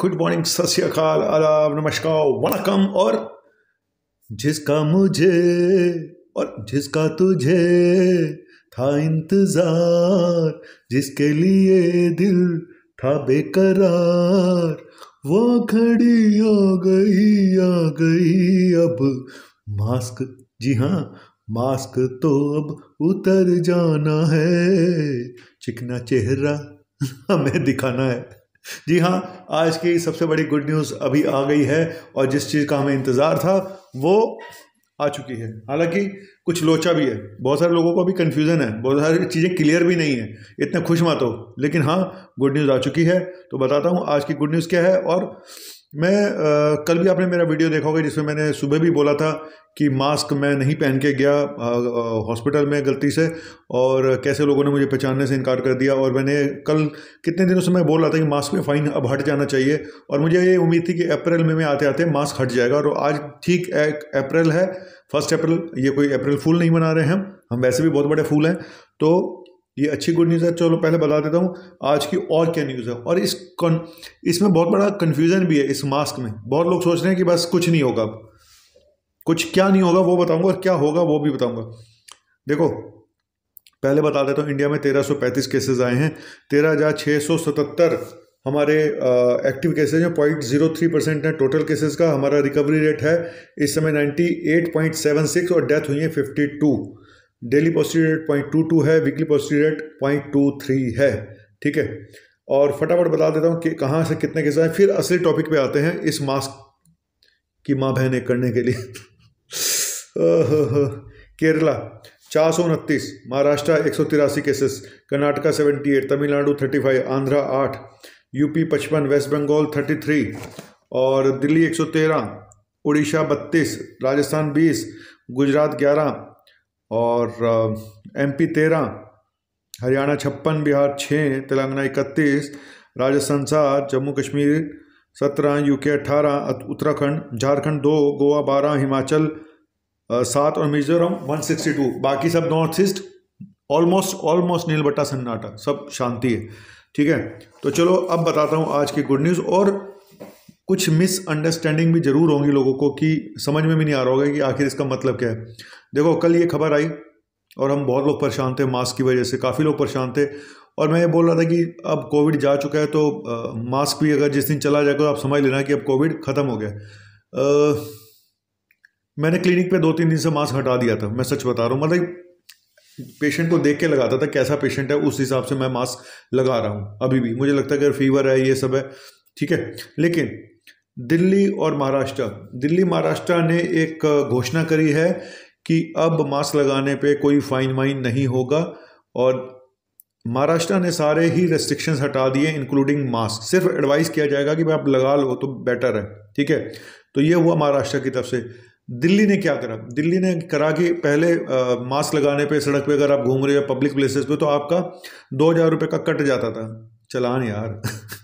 good morning सत श्रीकाल आदाब नमस्कार वनकम और जिसका मुझे और जिसका तुझे था इंतज़ार जिसके लिए दिल था बेकरार वो खड़ी आ गई आ गई अब मास्क जी हाँ मास्क तो अब उतर जाना है चिकना चेहरा हमें दिखाना है जी हाँ आज की सबसे बड़ी गुड न्यूज़ अभी आ गई है और जिस चीज़ का हमें इंतज़ार था वो आ चुकी है हालांकि कुछ लोचा भी है बहुत सारे लोगों को अभी कन्फ्यूज़न है बहुत सारी चीज़ें क्लियर भी नहीं है इतना खुश मत हो लेकिन हाँ गुड न्यूज़ आ चुकी है तो बताता हूँ आज की गुड न्यूज़ क्या है और मैं आ, कल भी आपने मेरा वीडियो देखा होगा जिसमें मैंने सुबह भी बोला था कि मास्क मैं नहीं पहन के गया हॉस्पिटल में गलती से और कैसे लोगों ने मुझे पहचानने से इनकार कर दिया और मैंने कल कितने दिनों से मैं बोल रहा था कि मास्क में फ़ाइन अब हट जाना चाहिए और मुझे ये उम्मीद थी कि अप्रैल में मैं आते आते मास्क हट जाएगा और आज ठीक अप्रैल है फर्स्ट अप्रैल ये कोई अप्रैल फूल नहीं मना रहे हैं हम वैसे भी बहुत बड़े फूल हैं तो ये अच्छी गुड न्यूज़ है चलो पहले बता देता हूँ आज की और क्या न्यूज़ है और इस कन इसमें बहुत बड़ा कन्फ्यूज़न भी है इस मास्क में बहुत लोग सोच रहे हैं कि बस कुछ नहीं होगा कुछ क्या नहीं होगा वो बताऊँगा और क्या होगा वो भी बताऊँगा देखो पहले बता देता हूँ इंडिया में तेरह सौ पैंतीस केसेज आए हैं तेरह हज़ार छः सौ सतहत्तर हमारे एक्टिव केसेज हैं पॉइंट जीरो थ्री परसेंट है टोटल केसेज का हमारा रिकवरी रेट है इस समय ninety eight point seven six और डेथ हुई है fifty two daily positive rate point two two है weekly positive rate point two three है ठीक है और फटाफट बता देता हूँ कि कहाँ से कितने कैसा है फिर असली टॉपिक पे आते हैं इस मास्क की माँ बहने करने के लिए केरला चार सौ उनतीस महाराष्ट्र एक सौ तिरासी cases Karnataka seventy eight Tamil Nadu thirty five Andhra आठ यूपी पचपन वेस्ट बंगाल थर्टी थ्री और दिल्ली एक सौ तेरह उड़ीसा बत्तीस राजस्थान बीस गुजरात ग्यारह और एम पी तेरह हरियाणा छप्पन बिहार छः तेलंगाना इकतीस राजस्थान सात जम्मू कश्मीर सत्रह यूके अट्ठारह उत्तराखंड झारखंड दो गोवा बारह हिमाचल सात और मिजोरम वन सिक्सटी टू बाकी सब नॉर्थ ईस्ट ऑलमोस्ट ऑलमोस्ट नीलबट्टा सन्नाटा सब शांति है ठीक है तो चलो अब बताता हूँ आज की गुड न्यूज़ और कुछ मिसअंडरस्टैंडिंग भी जरूर होंगी लोगों को कि समझ में भी नहीं आ रहा होगा कि आखिर इसका मतलब क्या है देखो कल ये खबर आई और हम बहुत लोग परेशान थे मास्क की वजह से काफ़ी लोग परेशान थे और मैं ये बोल रहा था कि अब कोविड जा चुका है तो आ, मास्क भी अगर जिस दिन चला जाएगा तो आप समझ लेना कि अब कोविड ख़त्म हो गया आ, मैंने क्लिनिक पे दो तीन दिन से मास्क हटा दिया था मैं सच बता रहा हूँ मतलब पेशेंट को देख के लगाता था कैसा पेशेंट है उस हिसाब से मैं मास्क लगा रहा हूँ अभी भी मुझे लगता है अगर फीवर है ये सब है ठीक है लेकिन दिल्ली और महाराष्ट्र दिल्ली महाराष्ट्र ने एक घोषणा करी है कि अब मास्क लगाने पे कोई फाइन वाइन नहीं होगा और महाराष्ट्र ने सारे ही रेस्ट्रिक्शंस हटा दिए इंक्लूडिंग मास्क सिर्फ एडवाइस किया जाएगा कि भाई आप लगा लो तो बेटर है ठीक है तो ये हुआ महाराष्ट्र की तरफ से दिल्ली ने क्या करा दिल्ली ने करा कि पहले आ, मास्क लगाने पे सड़क पे अगर आप घूम रहे हो पब्लिक प्लेसेस पे तो आपका दो हज़ार रुपये का कट जाता था चलान यार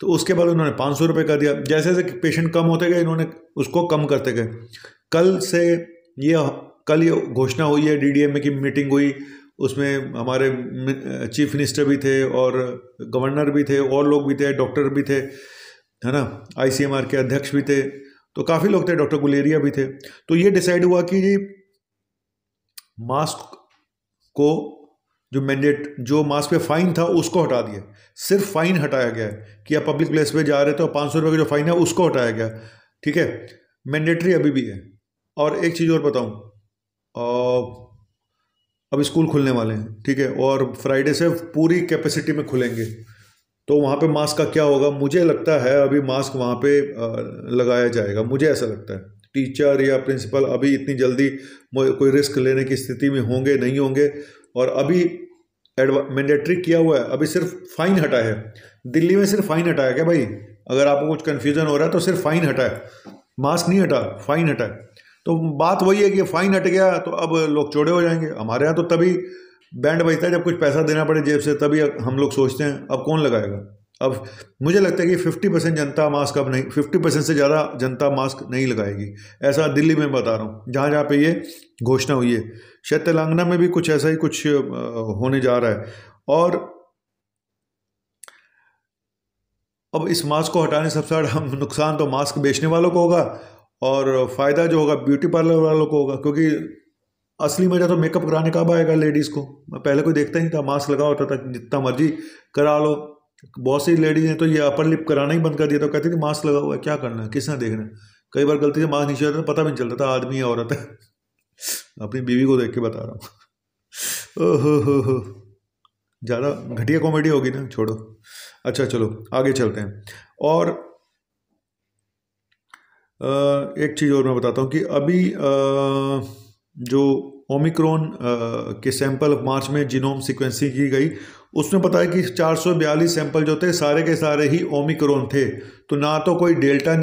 तो उसके बाद उन्होंने पाँच सौ रुपये कर दिया जैसे जैसे पेशेंट कम होते गए इन्होंने उसको कम करते गए कल से ये कल ये घोषणा हुई है डी में की मीटिंग हुई उसमें हमारे चीफ मिनिस्टर भी थे और गवर्नर भी थे और लोग भी थे डॉक्टर भी थे है ना आईसीएमआर के अध्यक्ष भी थे तो काफ़ी लोग थे डॉक्टर गुलेरिया भी थे तो ये डिसाइड हुआ कि मास्क को जो मैंडेट जो मास्क पे फाइन था उसको हटा दिया सिर्फ फाइन हटाया गया है कि आप पब्लिक प्लेस पे जा रहे थे और पाँच सौ रुपये का जो फाइन है उसको हटाया गया ठीक है मैंडेटरी अभी भी है और एक चीज़ और बताऊँ अब स्कूल खुलने वाले हैं ठीक है और फ्राइडे से पूरी कैपेसिटी में खुलेंगे तो वहाँ पे मास्क का क्या होगा मुझे लगता है अभी मास्क वहाँ पे लगाया जाएगा मुझे ऐसा लगता है टीचर या प्रिंसिपल अभी इतनी जल्दी कोई रिस्क लेने की स्थिति में होंगे नहीं होंगे और अभी मैंडेटरी किया हुआ है अभी सिर्फ फाइन हटा है दिल्ली में सिर्फ फाइन हटाया क्या भाई अगर आपको कुछ कन्फ्यूजन हो रहा है तो सिर्फ फाइन हटा है मास्क नहीं हटा फाइन हटा है तो बात वही है कि फाइन हट गया तो अब लोग चौड़े हो जाएंगे हमारे यहाँ तो तभी बैंड बजता है जब कुछ पैसा देना पड़े जेब से तभी हम लोग सोचते हैं अब कौन लगाएगा अब मुझे लगता है कि 50 परसेंट जनता मास्क अब नहीं 50 परसेंट से ज़्यादा जनता मास्क नहीं लगाएगी ऐसा दिल्ली में बता रहा हूँ जहाँ जहाँ पे ये घोषणा हुई है शायद तेलंगाना में भी कुछ ऐसा ही कुछ होने जा रहा है और अब इस मास्क को हटाने सबसे बड़ा नुकसान तो मास्क बेचने वालों को होगा और फ़ायदा जो होगा ब्यूटी पार्लर वालों को होगा क्योंकि असली मजा तो मेकअप कराने का आएगा लेडीज़ को पहले कोई देखता ही था मास्क लगा होता था जितना मर्जी करा लो बहुत सी लेडीज हैं तो ये अपर लिप कराना ही बंद कर दिया तो कहती थी मास्क लगा हुआ है क्या करना है किसने देखना है कई बार गलती से मास्क नीचे होता पता भी नहीं चलता था आदमी या औरत है अपनी बीवी को देख के बता रहा हूँ ओहो हो हो ज़्यादा घटिया कॉमेडी होगी ना छोड़ो अच्छा चलो आगे चलते हैं और एक चीज़ और मैं बताता हूँ कि अभी जो ओमिक्रॉन के सैंपल मार्च में जीनोम सिक्वेंसिंग की गई उसमें पता है कि चार सैंपल जो थे सारे के सारे ही ओमिक्रॉन थे तो ना तो कोई डेल्टा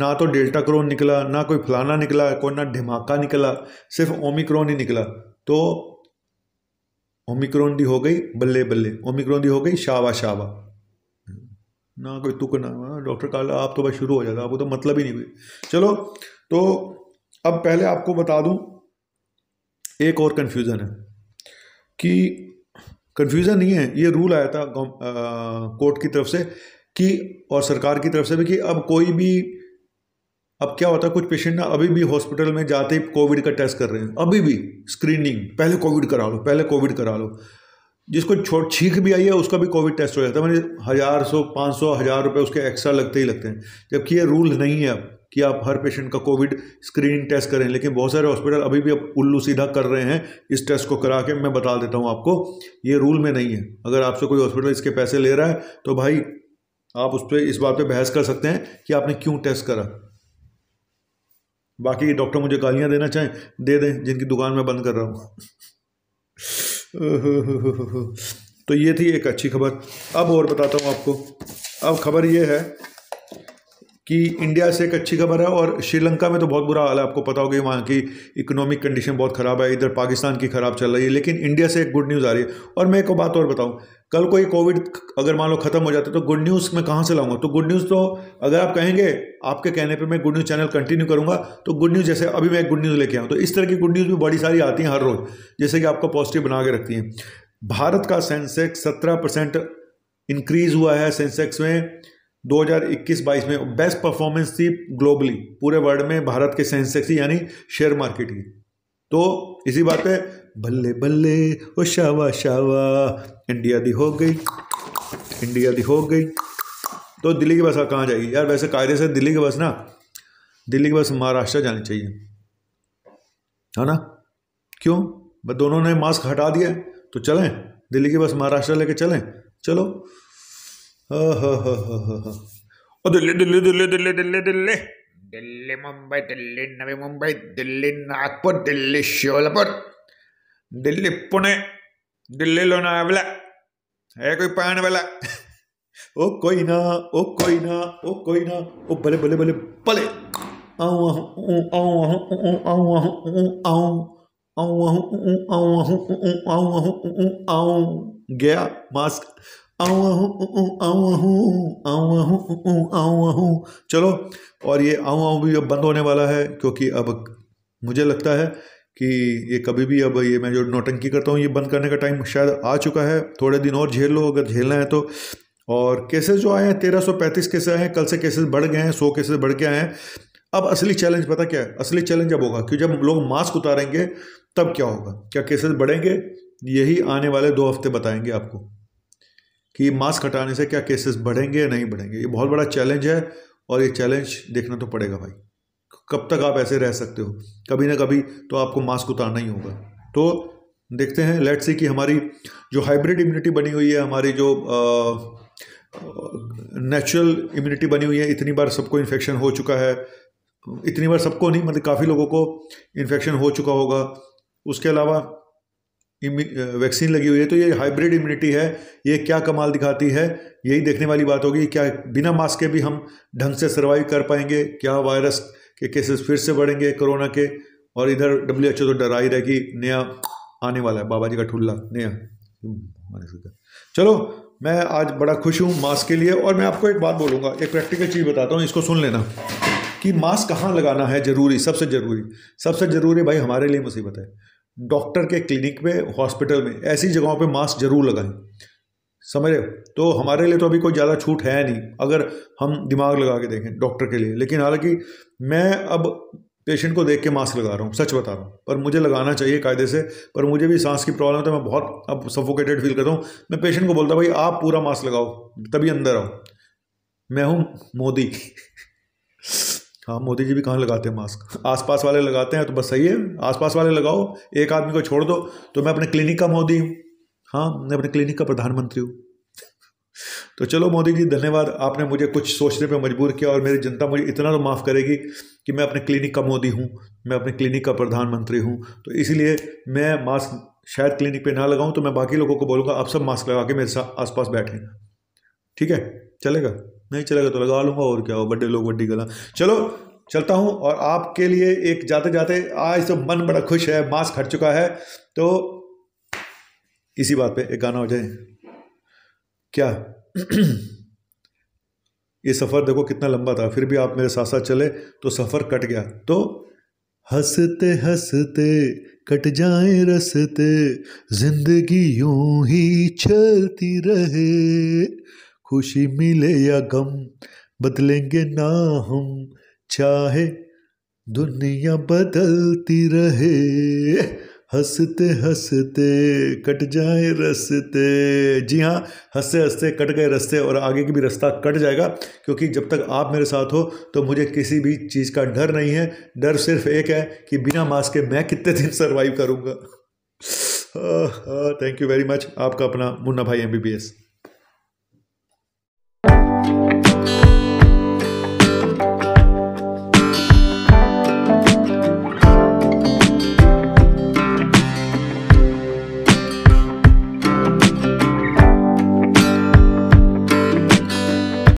ना तो डेल्टा क्रोन निकला ना कोई फलाना निकला कोई ना धमाका निकला सिर्फ ओमिक्रॉन ही निकला तो ओमिक्रॉन दी हो गई बल्ले बल्ले ओमिक्रॉन दी हो गई शावा शावा ना कोई तुक ना हाँ, डॉक्टर कहा आप तो बस शुरू हो जाता आपको तो मतलब ही नहीं हुई चलो तो अब पहले आपको बता दूं एक और कन्फ्यूज़न है कि कन्फ्यूज़न नहीं है ये रूल आया था कोर्ट की तरफ से कि और सरकार की तरफ से भी कि अब कोई भी अब क्या होता है कुछ पेशेंट ना अभी भी हॉस्पिटल में जाते ही कोविड का टेस्ट कर रहे हैं अभी भी स्क्रीनिंग पहले कोविड करा लो पहले कोविड करा लो जिसको छोट छीख भी आई है उसका भी कोविड टेस्ट हो जाता है मैंने मतलब हज़ार सौ पाँच सौ हज़ार रुपये उसके एक्स्ट्रा लगते ही लगते हैं जबकि ये रूल नहीं है अब कि आप हर पेशेंट का कोविड स्क्रीनिंग टेस्ट करें लेकिन बहुत सारे हॉस्पिटल अभी भी अब उल्लू सीधा कर रहे हैं इस टेस्ट को करा के मैं बता देता हूँ आपको ये रूल में नहीं है अगर आपसे कोई हॉस्पिटल इसके पैसे ले रहा है तो भाई आप उस पर इस बात पर बहस कर सकते हैं कि आपने क्यों टेस्ट करा बाकी डॉक्टर मुझे गालियाँ देना चाहें दे दें जिनकी दुकान में बंद कर रहा हूँ तो ये थी एक अच्छी खबर अब और बताता हूँ आपको अब खबर ये है कि इंडिया से एक अच्छी खबर है और श्रीलंका में तो बहुत बुरा हाल है आपको पता होगा वहाँ की इकोनॉमिक कंडीशन बहुत ख़राब है इधर पाकिस्तान की ख़राब चल रही है लेकिन इंडिया से एक गुड न्यूज़ आ रही है और मैं एक बात और बताऊँ कल को कोविड अगर मान लो खत्म हो जाता तो गुड न्यूज़ मैं कहाँ से लाऊंगा तो गुड न्यूज़ तो अगर आप कहेंगे आपके कहने पर मैं गुड न्यूज़ चैनल कंटिन्यू करूँगा तो गुड न्यूज़ जैसे अभी मैं एक गुड न्यूज़ लेके आऊँ तो इस तरह की गुड न्यूज़ भी बड़ी सारी आती हैं हर रोज़ जैसे कि आपको पॉजिटिव बना के रखती हैं भारत का सेंसेक्स सत्रह परसेंट इंक्रीज़ हुआ है सेंसेक्स में 2021-22 में बेस्ट परफॉर्मेंस थी ग्लोबली पूरे वर्ल्ड में भारत के सेंसेक्स यानी शेयर मार्केट की तो इसी बात पे बल्ले बल्ले ओ शावा शावा इंडिया दी हो गई इंडिया दी हो गई तो दिल्ली की बस आप कहाँ जाएगी यार वैसे कायदे से दिल्ली की बस ना दिल्ली की बस महाराष्ट्र जानी चाहिए है ना क्यों दोनों ने मास्क हटा दिया तो चलें दिल्ली की बस महाराष्ट्र लेके चलें चलो दिल्ली मुंबई दिल्ली नवी मुंबई दिल्ली नागपुर दिल्ली शोलापुर दिल्ली पुणे दिल्ली लोनावला है कोई पान वाला ओ कोई ना ओ कोई ना ओ कोई ना ओ भले भले भले भले आऊँ आऊँ आऊँ आऊँ आऊँ आऊँ आऊँ आऊँ आऊँ आऊँ आऊँ आऊँ आऊँ आऊँ गया मास्क चलो और ये आऊँ आऊँ भी अब बंद होने वाला है क्योंकि अब मुझे लगता है कि ये कभी भी अब ये मैं जो नोटंकी करता हूँ ये बंद करने का टाइम शायद आ चुका है थोड़े दिन और झेल लो अगर झेलना है तो और केसेस जो आए हैं तेरह सौ पैंतीस केसेस आए हैं कल से केसेस बढ़ गए हैं सौ केसेस बढ़ के आए हैं अब असली चैलेंज पता क्या है असली चैलेंज अब होगा कि जब लोग मास्क उतारेंगे तब क्या होगा क्या केसेस बढ़ेंगे यही आने वाले दो हफ्ते बताएंगे आपको कि मास्क हटाने से क्या केसेस बढ़ेंगे या नहीं बढ़ेंगे ये बहुत बड़ा चैलेंज है और ये चैलेंज देखना तो पड़ेगा भाई कब तक आप ऐसे रह सकते हो कभी ना कभी तो आपको मास्क उतारना ही होगा तो देखते हैं लेट्स सी कि हमारी जो हाइब्रिड इम्यूनिटी बनी हुई है हमारी जो नेचुरल इम्यूनिटी बनी हुई है इतनी बार सबको इन्फेक्शन हो चुका है इतनी बार सबको नहीं मतलब काफ़ी लोगों को इन्फेक्शन हो चुका होगा उसके अलावा वैक्सीन लगी हुई है तो ये हाइब्रिड इम्यूनिटी है ये क्या कमाल दिखाती है यही देखने वाली बात होगी क्या बिना मास्क के भी हम ढंग से सर्वाइव कर पाएंगे क्या वायरस के केसेस फिर से बढ़ेंगे कोरोना के और इधर डब्ल्यू एच ओ तो डरा ही रहेगी कि नया आने वाला है बाबा जी का ठुल्ला नया हम्म, चलो मैं आज बड़ा खुश हूँ मास्क के लिए और मैं आपको एक बात बोलूँगा एक प्रैक्टिकल चीज़ बताता हूँ इसको सुन लेना कि मास्क कहाँ लगाना है ज़रूरी सबसे ज़रूरी सबसे ज़रूरी भाई हमारे लिए मुसीबत है डॉक्टर के क्लिनिक में हॉस्पिटल में ऐसी जगहों पे मास्क जरूर लगाएं समझ रहे तो हमारे लिए तो अभी कोई ज़्यादा छूट है नहीं अगर हम दिमाग लगा के देखें डॉक्टर के लिए लेकिन हालांकि मैं अब पेशेंट को देख के मास्क लगा रहा हूँ सच बता रहा हूँ पर मुझे लगाना चाहिए कायदे से पर मुझे भी सांस की प्रॉब्लम है तो मैं बहुत अब सफोकेटेड फील करता हूँ मैं पेशेंट को बोलता भाई आप पूरा मास्क लगाओ तभी अंदर आओ मैं हूँ मोदी हाँ मोदी जी भी कहाँ लगाते हैं मास्क आसपास वाले लगाते हैं तो बस सही है आसपास वाले लगाओ एक आदमी को छोड़ दो तो मैं अपने क्लिनिक का मोदी हूँ हाँ मैं अपने क्लिनिक का प्रधानमंत्री हूँ तो चलो मोदी जी धन्यवाद आपने मुझे कुछ सोचने पे मजबूर किया और मेरी जनता मुझे इतना तो माफ़ करेगी कि मैं अपने क्लिनिक का मोदी हूँ मैं अपने क्लिनिक का प्रधानमंत्री हूँ तो इसीलिए मैं मास्क शायद क्लिनिक पे ना लगाऊं तो मैं बाकी लोगों को बोलूँगा आप सब मास्क लगा के मेरे साथ आसपास बैठें ठीक है चलेगा नहीं चलेगा तो लगा लूँगा और क्या हो बड्डे लोग बड्डी गला चलो चलता हूँ और आपके लिए एक जाते जाते आज तो मन बड़ा खुश है मास्क हट चुका है तो इसी बात पे एक गाना हो जाए क्या ये सफ़र देखो कितना लंबा था फिर भी आप मेरे साथ साथ चले तो सफ़र कट गया तो हंसते हंसते कट जाए रसते जिंदगी यूं ही चलती रहे खुशी मिले या गम बदलेंगे ना हम चाहे दुनिया बदलती रहे हंसते हंसते कट जाए रस्ते जी हाँ हंसते हंसते कट गए रस्ते और आगे की भी रास्ता कट जाएगा क्योंकि जब तक आप मेरे साथ हो तो मुझे किसी भी चीज़ का डर नहीं है डर सिर्फ एक है कि बिना मास्क के मैं कितने दिन सर्वाइव करूँगा थैंक यू वेरी मच आपका अपना मुन्ना भाई एम बी बी एस